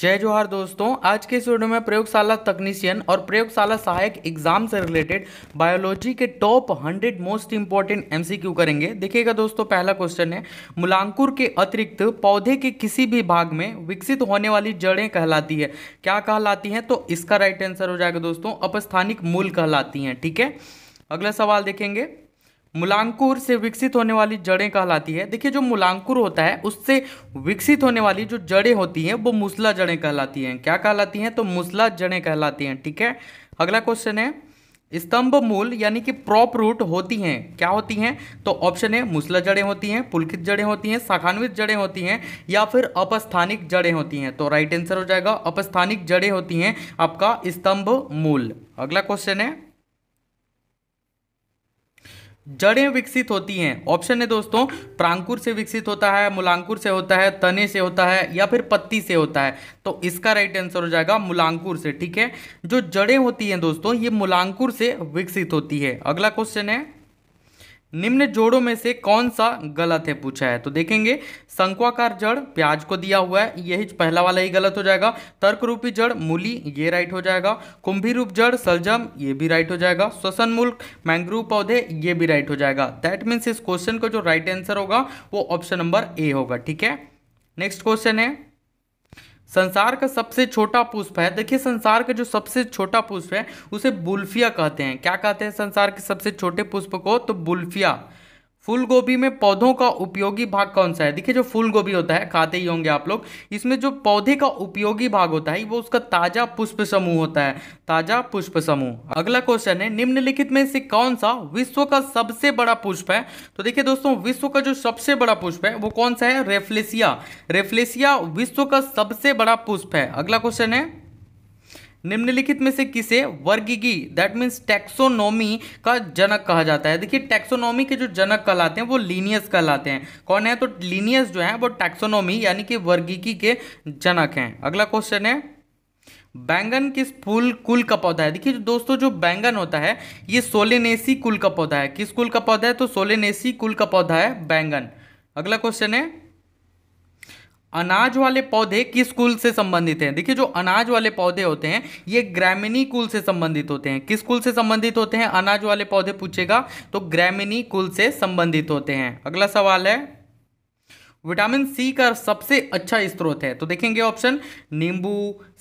जय जोहार दोस्तों आज के इस वीडियो में प्रयोगशाला तकनीशियन और प्रयोगशाला सहायक एग्जाम से रिलेटेड बायोलॉजी के टॉप 100 मोस्ट इंपॉर्टेंट एमसीक्यू करेंगे देखिएगा दोस्तों पहला क्वेश्चन है मुलांकुर के अतिरिक्त पौधे के किसी भी भाग में विकसित होने वाली जड़ें कहलाती है क्या कहलाती हैं तो इसका राइट आंसर हो जाएगा दोस्तों अपस्थानिक मूल कहलाती हैं ठीक है अगला सवाल देखेंगे मूलांकुर से विकसित होने वाली जड़ें कहलाती है देखिए जो मूलांकुर होता है उससे विकसित होने वाली जो जड़ें होती हैं वो मूसला जड़ें कहलाती हैं क्या कहलाती हैं तो मूसला जड़ें कहलाती हैं ठीक है अगला क्वेश्चन है स्तंभ मूल यानी कि प्रॉप रूट होती हैं क्या होती हैं तो ऑप्शन है मुसला जड़ें होती हैं पुलकित जड़ें होती हैं शाखान्वित जड़ें होती हैं या फिर अपस्थानिक जड़ें होती हैं तो राइट आंसर हो जाएगा अपस्थानिक जड़ें होती हैं आपका स्तंभ मूल अगला क्वेश्चन है जड़ें विकसित होती हैं ऑप्शन है दोस्तों प्रांकुर से विकसित होता है मूलांकुर से होता है तने से होता है या फिर पत्ती से होता है तो इसका राइट आंसर हो जाएगा मूलांकुर से ठीक है जो जड़ें होती हैं दोस्तों ये मूलांकुर से विकसित होती है अगला क्वेश्चन है निम्न जोड़ों में से कौन सा गलत है पूछा है तो देखेंगे शंकुआकार जड़ प्याज को दिया हुआ है यही पहला वाला ही गलत हो जाएगा तर्क रूपी जड़ मूली ये राइट हो जाएगा कुंभी रूप जड़ सलजम ये भी राइट हो जाएगा श्वसन मूल मैंग्रोव पौधे ये भी राइट हो जाएगा दैट मीन्स इस क्वेश्चन का जो राइट आंसर होगा वो ऑप्शन नंबर ए होगा ठीक है नेक्स्ट क्वेश्चन है संसार का सबसे छोटा पुष्प है देखिए संसार का जो सबसे छोटा पुष्प है उसे बुल्फिया कहते हैं क्या कहते हैं संसार के सबसे छोटे पुष्प को तो बुल्फिया फूल गोभी में पौधों का उपयोगी भाग कौन सा है देखिए जो फूल गोभी होता है खाते ही होंगे आप लोग इसमें जो पौधे का उपयोगी भाग होता है वो उसका ताजा पुष्प समूह होता है ताजा पुष्प समूह अगला क्वेश्चन है निम्नलिखित में से कौन सा विश्व का सबसे बड़ा पुष्प है तो देखिए दोस्तों विश्व का जो सबसे बड़ा पुष्प है वो कौन सा है रेफ्लेसिया रेफ्लेसिया विश्व का सबसे बड़ा पुष्प है अगला क्वेश्चन है निम्नलिखित में से किसे वर्गीगी दैट मीन्स टैक्सोनॉमी का जनक कहा जाता है देखिए टैक्सोनॉमी के जो जनक कहलाते हैं वो लीनियस कहलाते हैं कौन है तो लीनियस जो है वो टैक्सोनॉमी यानी कि वर्गीगी के जनक हैं अगला क्वेश्चन है बैंगन किस फूल कुल का पौधा है देखिए दोस्तों जो बैंगन होता है ये सोलेनेसी कुल का पौधा है किस कुल का पौधा है तो सोलेनेसी कुल का पौधा है बैंगन अगला क्वेश्चन है अनाज वाले पौधे किस कुल से संबंधित हैं देखिए जो अनाज वाले पौधे होते हैं ये ग्रामीणी कुल से संबंधित होते हैं किस कुल से संबंधित होते हैं अनाज वाले पौधे पूछेगा तो ग्रामीणी कुल से संबंधित होते हैं अगला सवाल है विटामिन सी का सबसे अच्छा स्त्रोत है तो देखेंगे ऑप्शन नींबू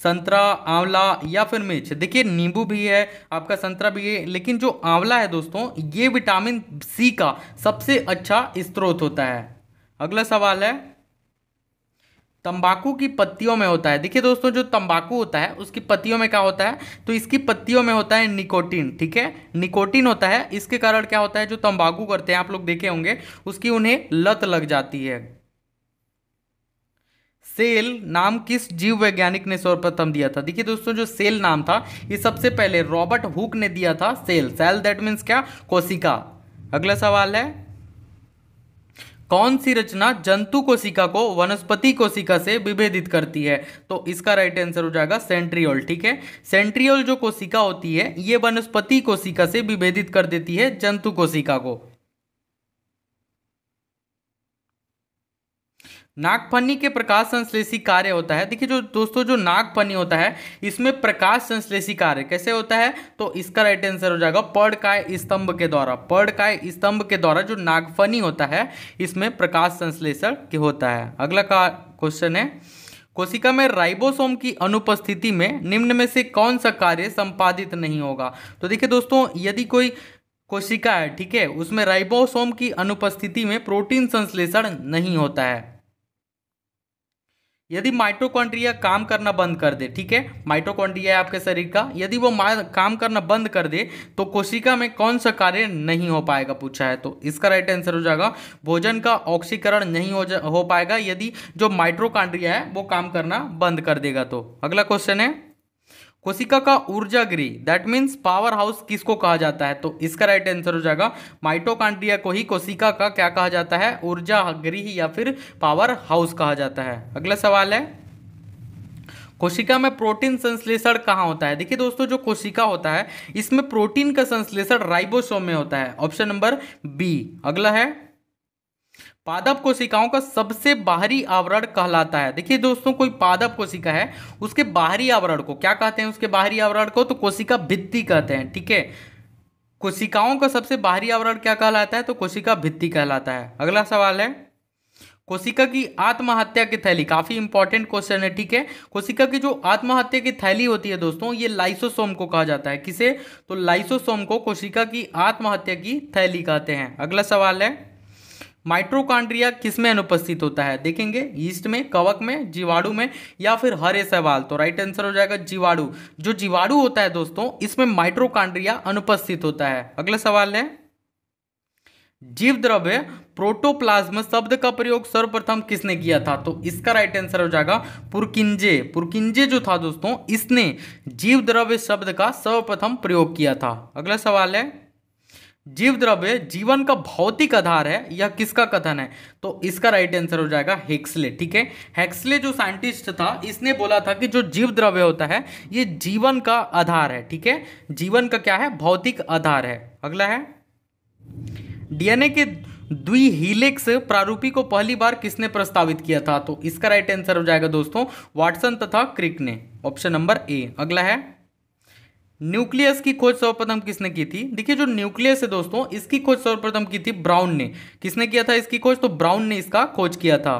संतरा आंवला या फिर मिर्च देखिए नींबू भी है आपका संतरा भी है लेकिन जो आंवला है दोस्तों ये विटामिन सी का सबसे अच्छा स्त्रोत होता है अगला सवाल है तंबाकू की पत्तियों में होता है देखिए दोस्तों जो तंबाकू होता है उसकी पत्तियों में क्या होता है तो इसकी पत्तियों में होता है निकोटिन ठीक है निकोटिन होता है इसके कारण क्या होता है जो तंबाकू करते हैं आप लोग देखे होंगे उसकी उन्हें लत लग जाती है सेल नाम किस जीव वैज्ञानिक ने सर्वप्रथम दिया था देखिए दोस्तों जो सेल नाम था ये सबसे पहले रॉबर्ट हुक ने दिया था सेल सेल दैट मीन्स क्या कोशिका अगला सवाल है कौन सी रचना जंतु कोशिका को वनस्पति कोशिका से विभेदित करती है तो इसका राइट आंसर हो जाएगा सेंट्रियोल ठीक है सेंट्रियोल जो कोशिका होती है ये वनस्पति कोशिका से विभेदित कर देती है जंतु कोशिका को नागफनी के प्रकाश संश्लेषी कार्य होता है देखिए जो दोस्तों जो नागफनी होता है इसमें प्रकाश संश्लेषी कार्य कैसे होता है तो इसका राइट आंसर हो जाएगा पर्ण काय स्तंभ के द्वारा पर्ण काय स्तंभ के द्वारा जो नागफनी होता है इसमें प्रकाश संश्लेषण होता है अगला का क्वेश्चन है कोशिका में राइबोसोम की अनुपस्थिति में निम्न में से कौन सा कार्य संपादित नहीं होगा तो देखिए दोस्तों यदि कोई कोशिका है ठीक है उसमें राइबोसोम की अनुपस्थिति में प्रोटीन संश्लेषण नहीं होता है यदि माइटोकॉन्ड्रिया काम करना बंद कर दे ठीक है माइटोकॉन्ड्रिया आपके शरीर का यदि वो काम करना बंद कर दे तो कोशिका में कौन सा कार्य नहीं हो पाएगा पूछा है तो इसका राइट आंसर हो जाएगा भोजन का ऑक्सीकरण नहीं हो जा हो पाएगा यदि जो माइट्रोकॉन्ड्रिया है वो काम करना बंद कर देगा तो अगला क्वेश्चन है कोशिका का ऊर्जा गृह दैट मीन्स पावर हाउस किसको कहा जाता है तो इसका राइट आंसर हो जाएगा माइटोकांड्रिया को ही कोशिका का क्या कहा जाता है ऊर्जा गृह या फिर पावर हाउस कहा जाता है अगला सवाल है कोशिका में प्रोटीन संश्लेषण कहाँ होता है देखिए दोस्तों जो कोशिका होता है इसमें प्रोटीन का संश्लेषण राइबोसोम में होता है ऑप्शन नंबर बी अगला है पादप कोशिकाओं का सबसे बाहरी आवरण कहलाता है देखिए दोस्तों कोई पादप कोशिका है उसके बाहरी आवरण को क्या कहते हैं उसके बाहरी आवरण को तो कोशिका भित्ति कहते हैं ठीक है कोशिकाओं का सबसे बाहरी आवरण क्या कहलाता है तो कोशिका भित्ति कहलाता है अगला सवाल है कोशिका की आत्महत्या की थैली काफी इंपॉर्टेंट क्वेश्चन है ठीक है कोशिका की जो आत्महत्या की थैली होती है दोस्तों ये लाइसोसोम को कहा जाता है किसे तो लाइसोसोम को कोशिका की आत्महत्या की थैली कहते हैं अगला सवाल है माइट्रोकांड्रिया किस में अनुपस्थित होता है देखेंगे ईस्ट में कवक में जीवाणु में या फिर हरे सवाल तो राइट आंसर हो जाएगा जीवाणु जो जीवाणु होता है दोस्तों इसमें माइट्रोकांड्रिया अनुपस्थित होता है अगला सवाल है जीव द्रव्य प्रोटोप्लाज्म शब्द का प्रयोग सर्वप्रथम किसने किया था तो इसका राइट आंसर हो जाएगा पुरकिंजे पुरकिंजे जो था दोस्तों इसने जीव द्रव्य शब्द का सर्वप्रथम प्रयोग किया था अगला सवाल है जीव द्रव्य जीवन का भौतिक आधार है या किसका कथन है तो इसका राइट आंसर हो जाएगा हेक्सले ठीक है हेक्सले जो साइंटिस्ट था इसने बोला था कि जो जीव द्रव्य होता है ये जीवन का आधार है ठीक है जीवन का क्या है भौतिक आधार है अगला है डीएनए के द्विहिलेक्स प्रारूपी को पहली बार किसने प्रस्तावित किया था तो इसका राइट आंसर हो जाएगा दोस्तों वाटसन तथा क्रिक ने ऑप्शन नंबर ए अगला है न्यूक्लियस की खोज सर्वप्रथम किसने की थी देखिए जो न्यूक्लियस है दोस्तों इसकी खोज सर्वप्रथम की थी ब्राउन ने किसने किया था इसकी खोज तो ब्राउन ने इसका खोज किया था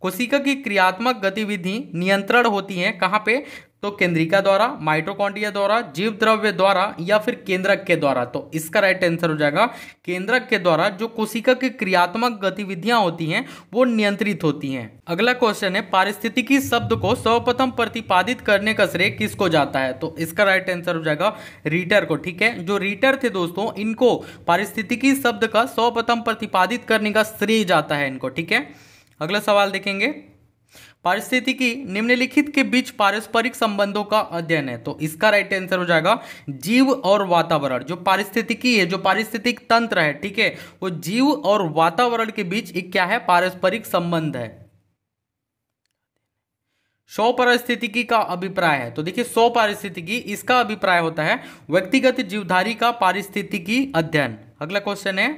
कोशिका की क्रियात्मक गतिविधि नियंत्रण होती है कहाँ पे तो केंद्रिका द्वारा माइट्रोकॉन्डिया द्वारा जीव द्रव्य द्वारा या फिर केंद्रक के द्वारा तो इसका राइट आंसर हो जाएगा केंद्रक के द्वारा जो कोशिका की क्रियात्मक गतिविधियां होती हैं वो नियंत्रित होती हैं अगला क्वेश्चन है पारिस्थितिकी शब्द को सर्वप्रथम प्रतिपादित करने का श्रेय किसको जाता है तो इसका राइट आंसर हो जाएगा रीटर को ठीक है जो रीटर थे दोस्तों इनको पारिस्थितिकी शब्द का सर्वप्रथम प्रतिपादित करने का श्रेय जाता है इनको ठीक है अगला सवाल देखेंगे पारिस्थितिकी निम्नलिखित के बीच पारस्परिक संबंधों का अध्ययन है तो इसका राइट आंसर हो जाएगा जीव और वातावरण जो पारिस्थितिकी है जो पारिस्थितिक तंत्र है ठीक है वो जीव और वातावरण के बीच एक क्या है पारस्परिक संबंध है सौ पारिस्थितिकी का अभिप्राय है तो देखिए सौ पारिस्थितिकी इसका अभिप्राय होता है व्यक्तिगत जीवधारी का पारिस्थितिकी अध्ययन अगला क्वेश्चन है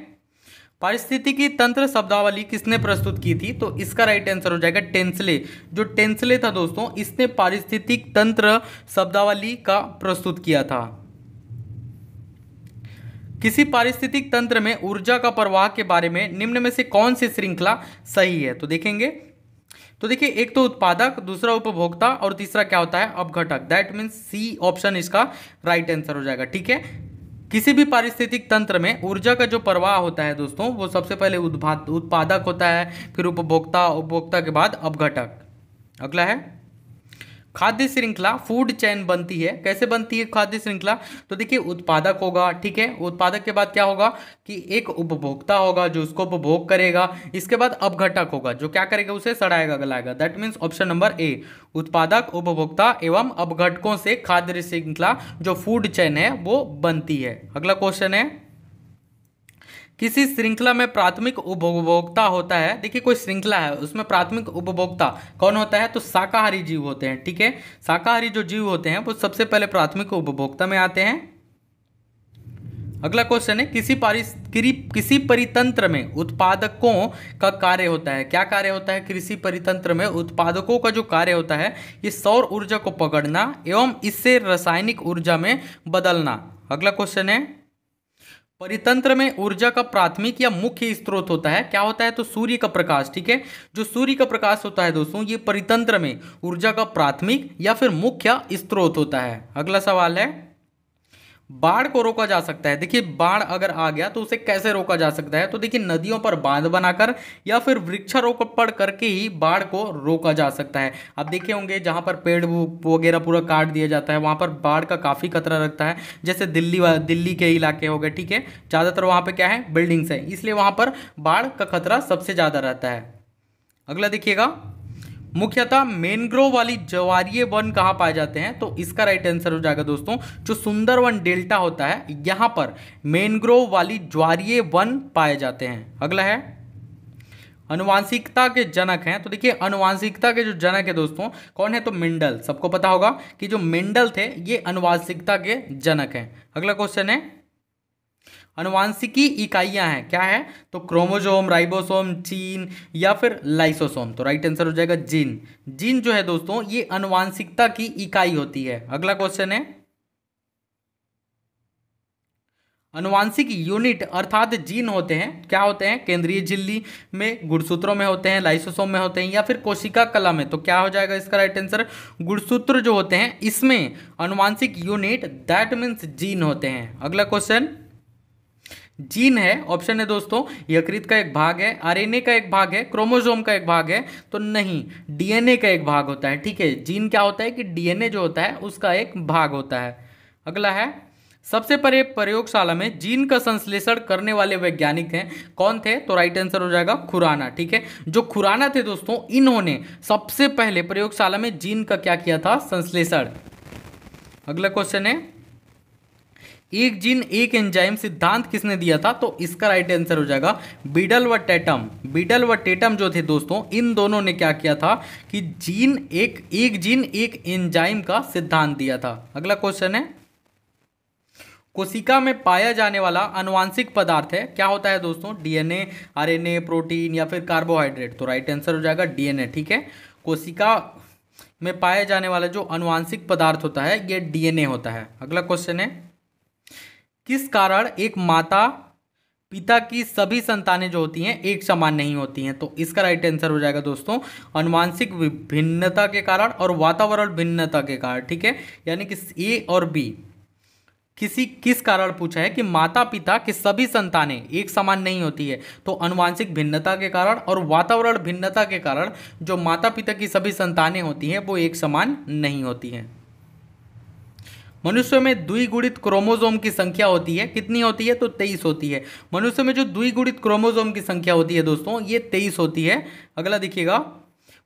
पारिस्थितिकी तंत्र शब्दावली किसने प्रस्तुत की थी तो इसका राइट आंसर हो जाएगा टेंसले जो टेंसले था दोस्तों इसने पारिस्थितिक तंत्र शब्दावली का प्रस्तुत किया था किसी पारिस्थितिक तंत्र में ऊर्जा का प्रवाह के बारे में निम्न में से कौन सी श्रृंखला सही है तो देखेंगे तो देखिए एक तो उत्पादक दूसरा उपभोक्ता और तीसरा क्या होता है अपघटक दैट मीन्स सी ऑप्शन इसका राइट आंसर हो जाएगा ठीक है किसी भी पारिस्थितिक तंत्र में ऊर्जा का जो प्रवाह होता है दोस्तों वो सबसे पहले उत्पादक होता है फिर उपभोक्ता उपभोक्ता के बाद अवघटक अगला है खाद्य श्रृंखला फूड चैन बनती है कैसे बनती है खाद्य श्रृंखला तो देखिए उत्पादक होगा ठीक है उत्पादक के बाद क्या होगा कि एक उपभोक्ता होगा जो उसको उपभोग करेगा इसके बाद अपघटक होगा जो क्या करेगा उसे सड़ाएगा गलाएगा that means option number A उत्पादक उपभोक्ता एवं अपघटकों से खाद्य श्रृंखला जो फूड चैन है वो बनती है अगला क्वेश्चन है किसी श्रृंखला में प्राथमिक उपभोक्ता होता है देखिए कोई श्रृंखला है उसमें प्राथमिक उपभोक्ता कौन होता है तो शाकाहारी जीव होते हैं ठीक है शाकाहारी जो जीव होते हैं वो सबसे पहले प्राथमिक उपभोक्ता में आते हैं अगला क्वेश्चन है किसी पारि किसी परितंत्र में उत्पादकों का कार्य होता है क्या कार्य होता है कृषि परितंत्र में उत्पादकों का जो कार्य होता है ये सौर ऊर्जा को पकड़ना एवं इससे रासायनिक ऊर्जा में बदलना अगला क्वेश्चन है परितंत्र में ऊर्जा का प्राथमिक या मुख्य स्रोत होता है क्या होता है तो सूर्य का प्रकाश ठीक है जो सूर्य का प्रकाश होता है दोस्तों ये परितंत्र में ऊर्जा का प्राथमिक या फिर मुख्य स्रोत होता है अगला सवाल है बाढ़ को रोका जा सकता है देखिए बाढ़ अगर आ गया तो उसे कैसे रोका जा सकता है तो देखिए नदियों पर बांध बनाकर या फिर वृक्षारोपण करके ही बाढ़ को रोका जा सकता है आप देखे होंगे जहां पर पेड़ वगैरह पूरा काट दिया जाता है वहां पर बाढ़ का काफ़ी खतरा रखता है जैसे दिल्ली दिल्ली के इलाके हो गए ठीक है ज़्यादातर वहां पर क्या है बिल्डिंग्स है इसलिए वहां पर बाढ़ का खतरा सबसे ज़्यादा रहता है अगला देखिएगा मुख्यतः मेनग्रोव वाली ज्वारीय वन कहाँ पाए जाते हैं तो इसका राइट आंसर हो जाएगा दोस्तों जो सुंदरवन डेल्टा होता है यहाँ पर मेनग्रोव वाली ज्वारीय वन पाए जाते हैं अगला है अनुवांशिकता के जनक हैं तो देखिए अनुवांशिकता के जो जनक है दोस्तों कौन है तो मेंडल सबको पता होगा कि जो मेंडल थे ये अनुवांशिकता के जनक हैं अगला क्वेश्चन है अनुवांशिकी इकाइयां हैं क्या है तो क्रोमोजोम राइबोसोम जीन या फिर लाइसोसोम तो राइट आंसर हो जाएगा जीन जीन जो है दोस्तों ये अनुवांशिकता की इकाई होती है अगला क्वेश्चन है अनुवांशिक यूनिट अर्थात जीन होते हैं क्या होते हैं केंद्रीय झिल्ली में गुड़सूत्रों में होते हैं लाइसोसोम में होते हैं या फिर कोशिका कला में तो क्या हो जाएगा इसका राइट आंसर गुड़सूत्र जो होते हैं इसमें अनुवांशिक यूनिट दैट मीन्स जीन होते हैं अगला क्वेश्चन जीन है ऑप्शन है दोस्तों यकृत का एक भाग है आरएनए का एक भाग है क्रोमोजोम का एक भाग है तो नहीं डीएनए का एक भाग होता है ठीक है जीन क्या होता है कि डीएनए जो होता है उसका एक भाग होता है अगला है सबसे परे प्रयोगशाला में जीन का संश्लेषण करने वाले वैज्ञानिक हैं कौन थे तो राइट आंसर हो जाएगा खुराना ठीक है जो खुराना थे दोस्तों इन्होंने सबसे पहले प्रयोगशाला में जीन का क्या किया था संश्लेषण अगला क्वेश्चन है एक जिन एक एंजाइम सिद्धांत किसने दिया था तो इसका राइट आंसर हो जाएगा बिडल व टेटम बिडल व टेटम जो थे दोस्तों इन दोनों ने क्या किया था कि जीन एक एक जीन एक एंजाइम का सिद्धांत दिया था अगला क्वेश्चन है कोशिका में पाया जाने वाला अनुवांशिक पदार्थ है क्या होता है दोस्तों डीएनए आरएनए प्रोटीन या फिर कार्बोहाइड्रेट तो राइट आंसर हो जाएगा डीएनए ठीक है कोशिका में पाया जाने वाला जो अनुवांशिक पदार्थ होता है ये डीएनए होता है अगला क्वेश्चन है किस कारण एक माता पिता की सभी संतानें जो होती हैं एक समान नहीं होती हैं तो इसका राइट आंसर हो जाएगा दोस्तों अनुवांशिक विभिन्नता के कारण और वातावरण भिन्नता के कारण ठीक है यानी कि ए और बी किसी किस कारण पूछा है कि माता पिता की सभी संतानें एक समान नहीं होती है तो अनुवांशिक भिन्नता के कारण और वातावरण भिन्नता के कारण जो माता पिता की सभी संतानें होती हैं वो एक समान नहीं होती हैं मनुष्य में द्विगुणित क्रोमोजोम की संख्या होती है कितनी होती है तो तेईस होती है मनुष्य में जो द्विगुणित क्रोमोजोम की संख्या होती है दोस्तों ये तेईस होती है अगला देखिएगा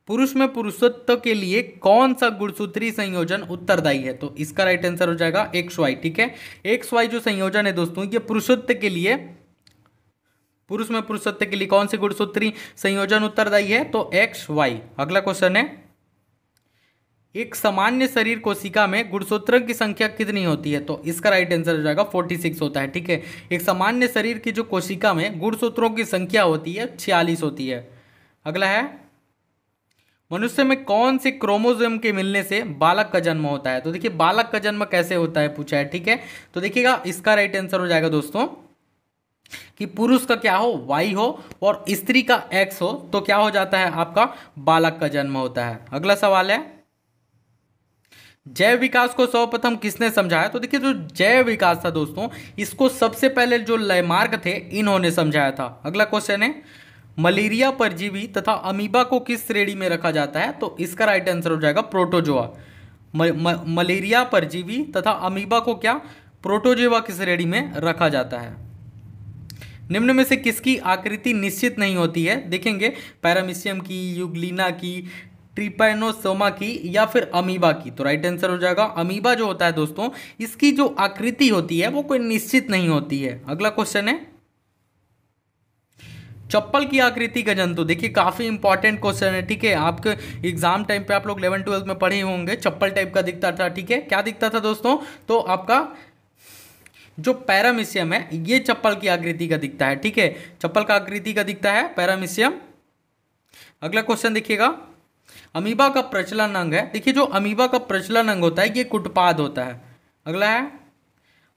पुरुष में पुरुषत्व के लिए कौन सा गुणसूत्री संयोजन उत्तरदायी है तो इसका राइट आंसर हो जाएगा एक्स वाई ठीक है एक्स वाई जो संयोजन है दोस्तों ये पुरुषत्व के लिए पुरुष में पुरुषत्व के लिए कौन से गुणसूत्री संयोजन उत्तरदायी है तो एक्स वाई अगला क्वेश्चन है एक सामान्य शरीर कोशिका में गुणसूत्रों की संख्या कितनी होती है तो इसका राइट आंसर हो जाएगा 46 होता है ठीक है एक सामान्य शरीर की जो कोशिका में गुणसूत्रों की संख्या होती है छियालीस होती है अगला है मनुष्य में कौन से क्रोमोजोम के मिलने से बालक का जन्म होता है तो देखिए बालक का जन्म कैसे होता है पूछा है ठीक है तो देखिएगा इसका राइट आंसर हो जाएगा दोस्तों कि पुरुष का क्या हो वाई हो और स्त्री का एक्स हो तो क्या हो जाता है आपका बालक का जन्म होता है अगला सवाल है जैव विकास को सर्वप्रथम किसने समझाया तो देखिए जो जैव विकास था दोस्तों इसको सबसे पहले जो लयमार्ग थे इन्होंने समझाया था अगला क्वेश्चन है मलेरिया परजीवी तथा अमीबा को किस श्रेणी में रखा जाता है तो इसका राइट आंसर हो जाएगा प्रोटोजोआ मलेरिया परजीवी तथा अमीबा को क्या प्रोटोजोआ की श्रेणी में रखा जाता है निम्न में से किसकी आकृति निश्चित नहीं होती है देखेंगे पैरामिशियम की युगलीना की ट्रिपेनोसोमा की या फिर अमीबा की तो राइट आंसर हो जाएगा अमीबा जो होता है दोस्तों इसकी जो आकृति होती है वो कोई निश्चित नहीं होती है अगला क्वेश्चन है चप्पल की आकृति का जंतु देखिए काफ़ी इंपॉर्टेंट क्वेश्चन है ठीक है आपके एग्जाम टाइम पे आप लोग इलेवन ट्वेल्थ में पढ़े होंगे चप्पल टाइप का दिखता था ठीक है क्या दिखता था दोस्तों तो आपका जो पैरामिशियम है ये चप्पल की आकृति का दिखता है ठीक है चप्पल का आकृति का दिखता है पैरामिशियम अगला क्वेश्चन देखिएगा अमीबा का प्रचलन अंग है देखिए जो अमीबा का प्रचलन अंग होता है ये कुटपाद होता है अगला है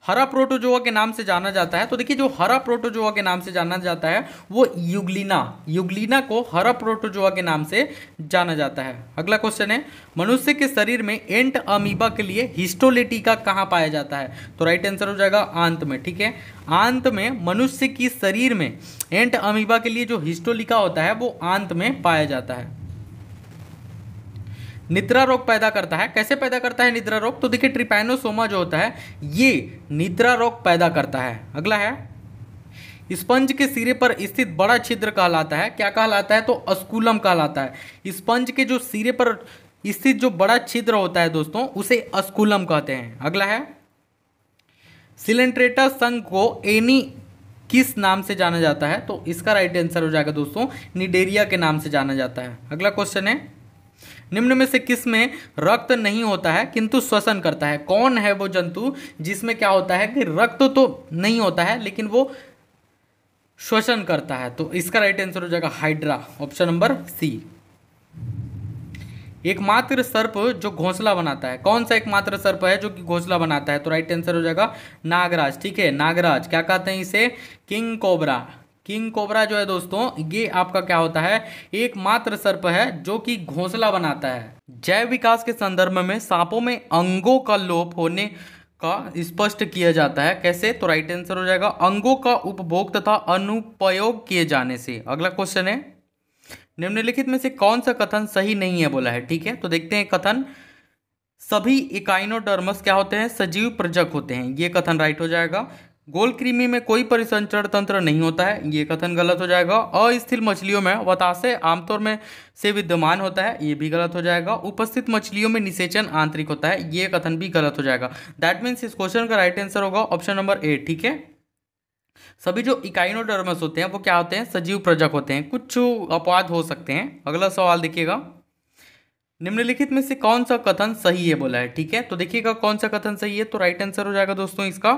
हरा प्रोटोजोआ के नाम से जाना जाता है तो देखिए जो हरा प्रोटोजोआ के नाम से जाना जाता है वो युगलिना युगलिना को हरा प्रोटोजोआ के नाम से जाना जाता है अगला क्वेश्चन है मनुष्य के शरीर में एंट अमीबा के लिए हिस्टोलेटिका कहाँ पाया जाता है तो राइट आंसर हो जाएगा आंत में ठीक है आंत में मनुष्य की शरीर में एंट अमीबा के लिए जो हिस्टोलिका होता है वो आंत में पाया जाता है निद्रा रोग पैदा करता है कैसे पैदा करता है निद्रा रोग तो देखिए ट्रिपैनोसोमा जो होता है ये निद्रा रोग पैदा करता है अगला है स्पंज के सिरे पर स्थित बड़ा छिद्र कहलाता है क्या कहलाता है तो अस्कुलम कहलाता है स्पंज के जो सिरे पर स्थित जो बड़ा छिद्र होता है दोस्तों उसे अस्कुलम कहते हैं अगला है सिलेंट्रेटा संघ को एनी किस नाम से जाना जाता है तो इसका राइट आंसर हो जाएगा दोस्तों निडेरिया के नाम से जाना जाता है अगला क्वेश्चन है निम्न में से किस में रक्त नहीं होता है किंतु श्वसन करता है कौन है वो जंतु जिसमें क्या होता है कि रक्त तो नहीं होता है लेकिन वो श्वसन करता है तो इसका राइट आंसर हो जाएगा हाइड्रा ऑप्शन नंबर सी एकमात्र सर्प जो घोंसला बनाता है कौन सा एकमात्र सर्प है जो कि घोंसला बनाता है तो राइट आंसर हो जाएगा नागराज ठीक है नागराज क्या कहते हैं इसे किंग कोबरा किंग कोबरा जो है दोस्तों ये आपका क्या होता है एकमात्र सर्प है जो कि घोंसला बनाता है जैव विकास के संदर्भ में सांपों में अंगों का लोप होने का स्पष्ट किया जाता है कैसे तो राइट आंसर हो जाएगा अंगों का उपभोग तथा अनुपयोग किए जाने से अगला क्वेश्चन है निम्नलिखित में से कौन सा कथन सही नहीं है बोला है ठीक है तो देखते हैं कथन सभी इकाइनोडर्मस क्या होते हैं सजीव प्रजक होते हैं ये कथन राइट हो जाएगा गोल कृमि में कोई परिसंचरण तंत्र नहीं होता है ये कथन गलत हो जाएगा अस्थिर मछलियों में वतासे आमतौर में से विद्यमान होता है ये भी गलत हो जाएगा उपस्थित मछलियों में निषेचन आंतरिक होता है ये कथन भी गलत हो जाएगा दैट मीन्स इस क्वेश्चन का राइट आंसर होगा ऑप्शन नंबर ए ठीक है सभी जो इकाइनोडर्मस होते हैं वो क्या होते हैं सजीव प्रजक होते हैं कुछ अपवाद हो सकते हैं अगला सवाल देखिएगा निम्नलिखित में से कौन सा कथन सही है बोला है ठीक है तो देखिएगा कौन सा कथन सही है तो राइट आंसर हो जाएगा दोस्तों इसका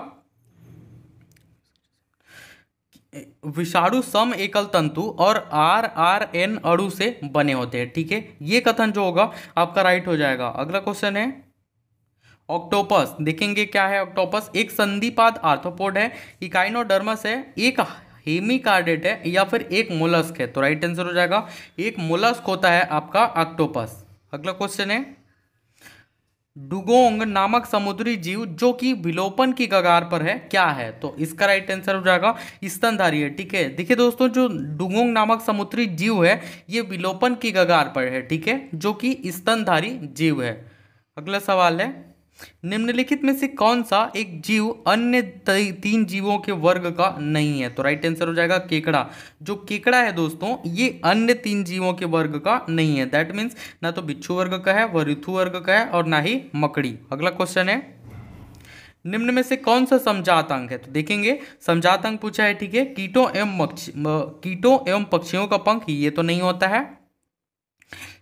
विषाणु सम एकल तंतु और आर आर एन अड़ु से बने होते हैं ठीक है ये कथन जो होगा आपका राइट हो जाएगा अगला क्वेश्चन है ऑक्टोपस देखेंगे क्या है ऑक्टोपस एक संधिपाद आर्थोपोड है इकाइनोडर्मस है एक हेमिकार्डेट है या फिर एक मोलस्क है तो राइट आंसर हो जाएगा एक मोलस्क होता है आपका ऑक्टोपस अगला क्वेश्चन है डुगोंग नामक समुद्री जीव जो कि विलोपन की कगार पर है क्या है तो इसका राइट आंसर हो जाएगा स्तनधारी है ठीक है देखिए दोस्तों जो डुगोंग नामक समुद्री जीव है ये विलोपन की कगार पर है ठीक है जो कि स्तनधारी जीव है अगला सवाल है निम्नलिखित में से कौन सा एक जीव अन्य तीन जीवों के वर्ग का नहीं है तो राइट आंसर हो जाएगा केकड़ा जो केकड़ा है दोस्तों ये अन्य तीन जीवों के वर्ग का नहीं है दैट मीन्स ना तो बिच्छू वर्ग का है वह ऋतु वर्ग का है और ना ही मकड़ी अगला क्वेश्चन है निम्न में से कौन सा समझात अंग है तो देखेंगे समझात अंग पूछा है ठीक है कीटों एवं कीटों एवं पक्षियों का पंख ये तो नहीं होता है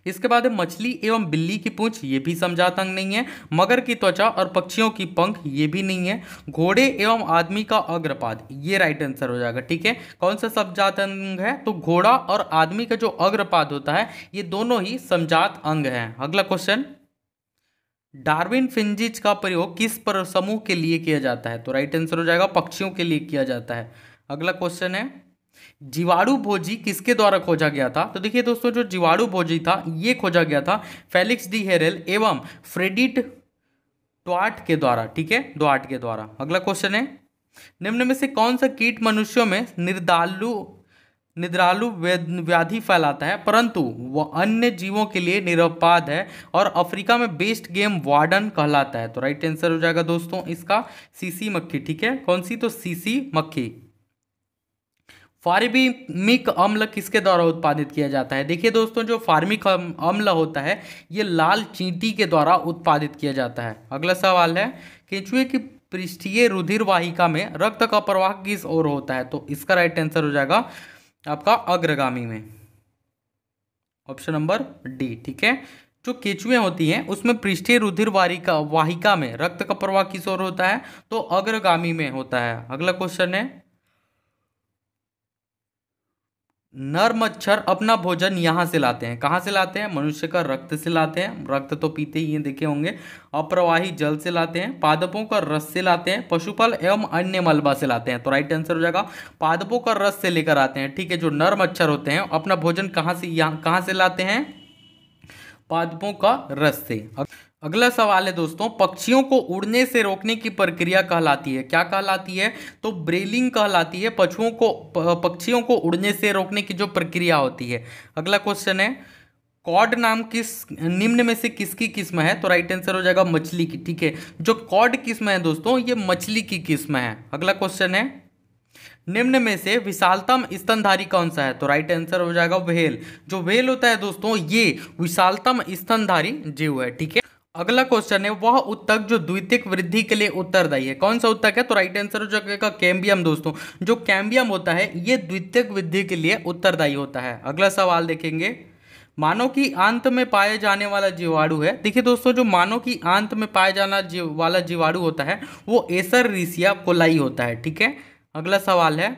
इसके बाद मछली एवं बिल्ली की पूंछ ये भी समझातंग नहीं है मगर की त्वचा और पक्षियों की पंख ये भी नहीं है घोड़े एवं आदमी का अग्रपाद ये राइट आंसर हो जाएगा ठीक है कौन सा समझात अंग है तो घोड़ा और आदमी का जो अग्रपाद होता है ये दोनों ही समझात अंग है अगला क्वेश्चन डार्विन फिंजिज का प्रयोग किस पर समूह के लिए किया जाता है तो राइट आंसर हो जाएगा पक्षियों के लिए किया जाता है अगला क्वेश्चन है जीवाणु भोजी किसके द्वारा खोजा गया था तो देखिए दोस्तों जो जीवाणु भोजी था ये खोजा गया था फेलिक्स डी हेरेल एवं फ्रेडिट ट्वाट के द्वारा ठीक है ड्वाट के द्वारा अगला क्वेश्चन है निम्न में से कौन सा कीट मनुष्यों में निर्दालु निद्रालु व्याधि फैलाता है परंतु वह अन्य जीवों के लिए निरपाद है और अफ्रीका में बेस्ट गेम वार्डन कहलाता है तो राइट आंसर हो जाएगा दोस्तों इसका सीसी मक्खी ठीक है कौन सी तो सीसी मक्खी फार्मिक अम्ल किसके द्वारा उत्पादित किया जाता है देखिए दोस्तों जो फार्मिक अम्ल होता है ये लाल चींटी के द्वारा उत्पादित किया जाता है अगला सवाल है केंचुए की पृष्ठीय रुधिर वाहिका में रक्त का प्रवाह किस ओर होता है तो इसका राइट आंसर हो जाएगा आपका अग्रगामी में ऑप्शन नंबर डी ठीक है जो केचुए होती हैं उसमें पृष्ठीय रुधिर वारिका वाहिका में रक्त का प्रवाह किस ओर होता है तो अग्रगामी में होता है अगला क्वेश्चन है नर मच्छर अपना भोजन यहाँ से लाते हैं कहाँ से लाते हैं मनुष्य का रक्त से लाते हैं रक्त तो पीते ही देखे होंगे अप्रवाही जल से लाते हैं पादपों का रस से लाते हैं पशुपल एवं अन्य मलबा से लाते हैं तो राइट आंसर हो जाएगा पादपों का रस से लेकर आते हैं ठीक है जो नर मच्छर होते हैं अपना भोजन कहाँ से यहाँ कहाँ से लाते हैं पादपों का रस से अगला सवाल है दोस्तों पक्षियों को उड़ने से रोकने की प्रक्रिया कहलाती है क्या कहलाती है तो ब्रेलिंग कहलाती है पशुओं को पक्षियों को उड़ने से रोकने की जो प्रक्रिया होती है अगला क्वेश्चन है कॉड नाम किस निम्न में से किसकी किस्म है तो राइट आंसर हो जाएगा मछली की ठीक है जो कॉड किस्म है दोस्तों ये मछली की किस्म है अगला क्वेश्चन है निम्न में से विशालतम स्तनधारी कौन सा है तो राइट आंसर हो जाएगा व्हेल जो व्हेल होता है दोस्तों ये विशालतम स्तनधारी जीव है ठीक है अगला क्वेश्चन है वह उत्तक जो द्वितीयक वृद्धि के लिए उत्तरदायी है कौन सा उत्तक है तो राइट आंसर हो जाएगा कैम्बियम दोस्तों जो कैम्बियम होता है ये द्वितीयक वृद्धि के लिए उत्तरदायी होता है अगला सवाल देखेंगे मानव की आंत में पाए जाने वाला जीवाणु है देखिए दोस्तों जो मानव की आंत में पाया जाना वाला जीवाणु होता है वो एसर रिसिया कोलाई होता है ठीक है अगला सवाल है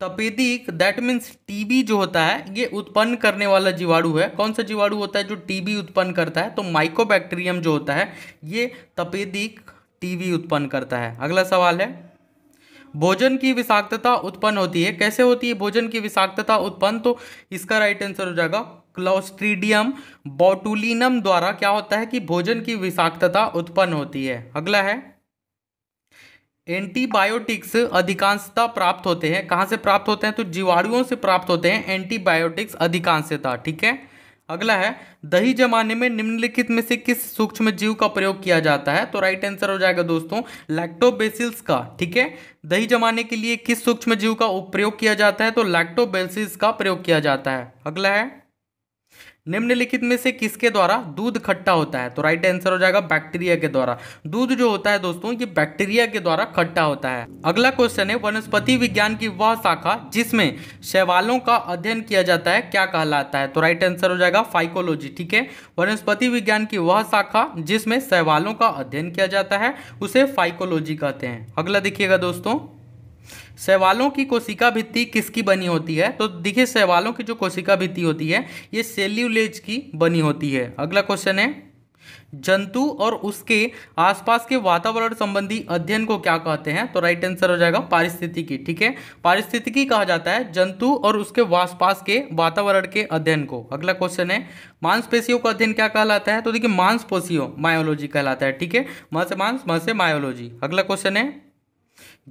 तपेदिक दैट मीन्स टीबी जो होता है ये उत्पन्न करने वाला जीवाणु है कौन सा जीवाणु होता है जो टीबी उत्पन्न करता है तो माइकोबैक्टीरियम जो होता है ये तपेदिक टीबी उत्पन्न करता है अगला सवाल है भोजन की विषाक्तता उत्पन्न होती है कैसे होती है भोजन की विषाक्तता उत्पन्न तो इसका राइट आंसर हो जाएगा क्लोस्ट्रीडियम बोटुलिनम द्वारा क्या होता है कि भोजन की विषाक्तता उत्पन्न होती है अगला है एंटीबायोटिक्स अधिकांशता प्राप्त होते हैं कहाँ से प्राप्त होते हैं तो जीवाणुओं से प्राप्त होते हैं एंटीबायोटिक्स अधिकांशता ठीक है अगला है दही जमाने में निम्नलिखित में से किस सूक्ष्म जीव का प्रयोग किया जाता है तो राइट आंसर हो जाएगा दोस्तों लैक्टोबेसिल्स का ठीक है दही जमाने के लिए किस सूक्ष्म जीव का प्रयोग किया जाता है तो लैक्टोबेसिल्स का प्रयोग किया जाता है अगला है निम्नलिखित में से किसके द्वारा दूध खट्टा होता है तो राइट आंसर हो जाएगा बैक्टीरिया के द्वारा दूध जो होता है दोस्तों ये बैक्टीरिया के द्वारा खट्टा होता है अगला क्वेश्चन है वनस्पति विज्ञान की वह शाखा जिसमें शैवालों का अध्ययन किया जाता है क्या कहलाता है तो राइट आंसर हो जाएगा फाइकोलॉजी ठीक है वनस्पति विज्ञान की वह शाखा जिसमें शैवालों का अध्ययन किया जाता है उसे फाइकोलॉजी कहते हैं अगला देखिएगा दोस्तों सवालों की कोशिका भित्ति किसकी बनी होती है तो देखिए सवालों की जो कोशिका भित्ति होती है ये सेल्यूलेज की बनी होती है अगला क्वेश्चन है जंतु और उसके आसपास के वातावरण संबंधी अध्ययन को क्या कहते हैं तो राइट आंसर हो जाएगा पारिस्थितिकी ठीक है पारिस्थितिकी कहा जाता है जंतु और उसके आसपास के वातावरण के अध्ययन को अगला क्वेश्चन है मांसपेशियों का अध्ययन क्या कहलाता है तो देखिए मांसपेशियों मायोलॉजी कहलाता है ठीक है म मांस मायोलॉजी अगला क्वेश्चन है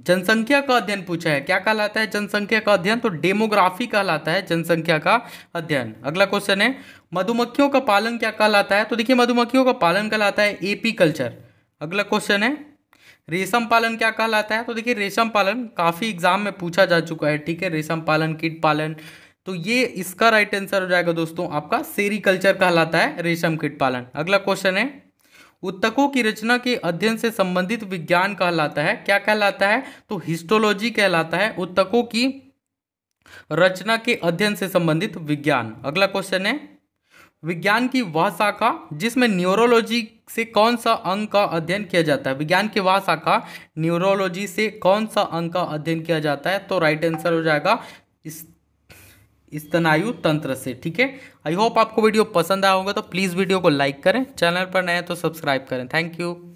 जनसंख्या का अध्ययन पूछा है क्या कहलाता है जनसंख्या का अध्ययन तो डेमोग्राफी कहलाता है जनसंख्या का अध्ययन अगला क्वेश्चन है मधुमक्खियों का पालन क्या कहलाता है तो देखिए मधुमक्खियों का पालन कहलाता है एपी कल्चर अगला क्वेश्चन है रेशम पालन क्या कहलाता है तो देखिए रेशम पालन काफ़ी एग्जाम में पूछा जा चुका है ठीक है रेशम पालन किट पालन तो ये इसका राइट आंसर हो जाएगा दोस्तों आपका सेरी कल्चर कहलाता है रेशम किट पालन अगला क्वेश्चन है उत्तकों की रचना के अध्ययन से संबंधित विज्ञान कहलाता है क्या कहलाता है तो हिस्टोलॉजी कहलाता है उत्तकों की रचना के अध्ययन से संबंधित विज्ञान अगला क्वेश्चन है विज्ञान की वह शाखा जिसमें न्यूरोलॉजी से कौन सा अंग का अध्ययन किया जाता है विज्ञान की वह शाखा न्यूरोलॉजी से कौन सा अंग का अध्ययन किया जाता है तो राइट आंसर हो जाएगा इस स्तनायु तंत्र से ठीक है आई होप आपको वीडियो पसंद आया होगा तो प्लीज़ वीडियो को लाइक करें चैनल पर नए तो सब्सक्राइब करें थैंक यू